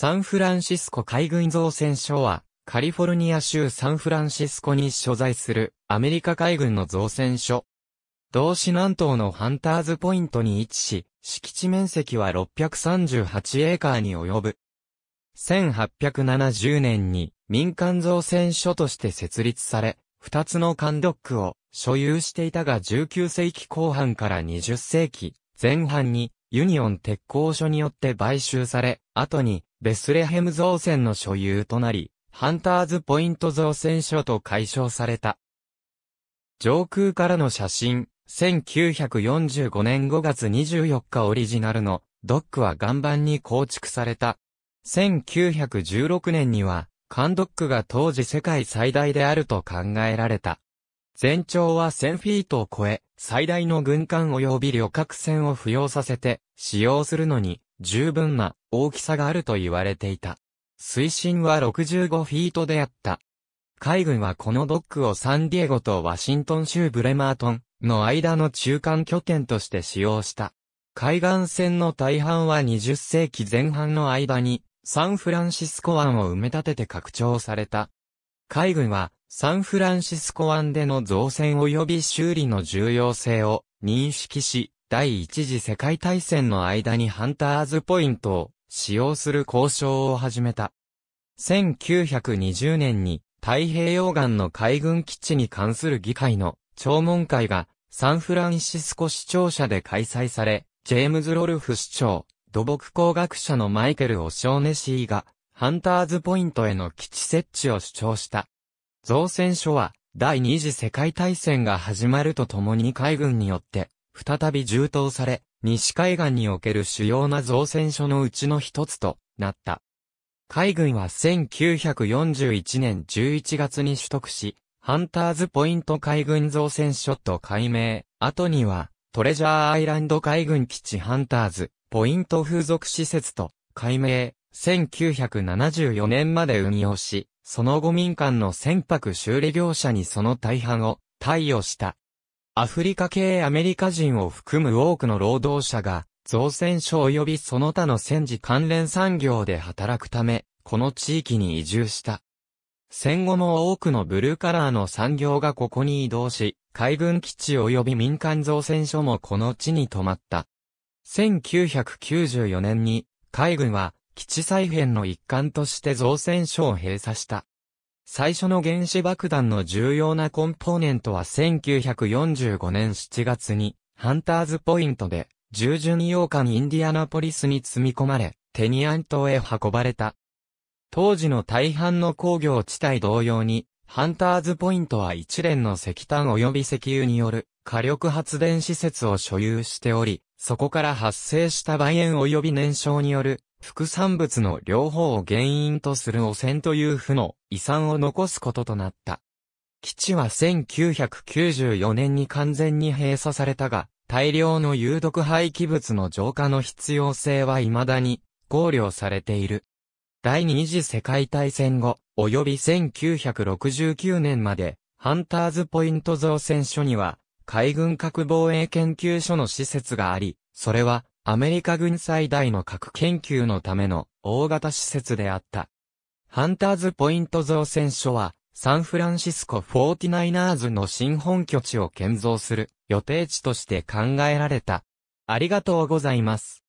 サンフランシスコ海軍造船所は、カリフォルニア州サンフランシスコに所在するアメリカ海軍の造船所。同市南東のハンターズポイントに位置し、敷地面積は638エーカーに及ぶ。1870年に民間造船所として設立され、二つの艦ドックを所有していたが19世紀後半から20世紀前半にユニオン鉄鋼所によって買収され、後にベスレヘム造船の所有となり、ハンターズポイント造船所と解消された。上空からの写真、1945年5月24日オリジナルのドックは岩盤に構築された。1916年には、カンドックが当時世界最大であると考えられた。全長は1000フィートを超え、最大の軍艦及び旅客船を付用させて、使用するのに、十分な大きさがあると言われていた。水深は65フィートであった。海軍はこのドックをサンディエゴとワシントン州ブレマートンの間の中間拠点として使用した。海岸線の大半は20世紀前半の間にサンフランシスコ湾を埋め立てて拡張された。海軍はサンフランシスコ湾での造船及び修理の重要性を認識し、第一次世界大戦の間にハンターズポイントを使用する交渉を始めた。1920年に太平洋岸の海軍基地に関する議会の聴聞会がサンフランシスコ市庁舎で開催され、ジェームズ・ロルフ市長、土木工学者のマイケル・オショーネシーが、ハンターズポイントへの基地設置を主張した。造船所は、第二次世界大戦が始まるとともに海軍によって、再び充当され、西海岸における主要な造船所のうちの一つとなった。海軍は1941年11月に取得し、ハンターズポイント海軍造船所と改名、後にはトレジャーアイランド海軍基地ハンターズポイント風俗施設と改名、1974年まで運用し、その後民間の船舶修理業者にその大半を貸与した。アフリカ系アメリカ人を含む多くの労働者が、造船所及びその他の戦時関連産業で働くため、この地域に移住した。戦後も多くのブルーカラーの産業がここに移動し、海軍基地及び民間造船所もこの地に泊まった。1994年に、海軍は基地再編の一環として造船所を閉鎖した。最初の原子爆弾の重要なコンポーネントは1945年7月に、ハンターズポイントで、従順8日にインディアナポリスに積み込まれ、テニアン島へ運ばれた。当時の大半の工業地帯同様に、ハンターズポイントは一連の石炭及び石油による火力発電施設を所有しており、そこから発生した梅煙及び燃焼による副産物の両方を原因とする汚染という負の遺産を残すこととなった。基地は1994年に完全に閉鎖されたが、大量の有毒廃棄物の浄化の必要性は未だに考慮されている。第二次世界大戦後、及び1969年まで、ハンターズポイント造船所には、海軍核防衛研究所の施設があり、それは、アメリカ軍最大の核研究のための大型施設であった。ハンターズポイント造船所は、サンフランシスコ 49ers の新本拠地を建造する予定地として考えられた。ありがとうございます。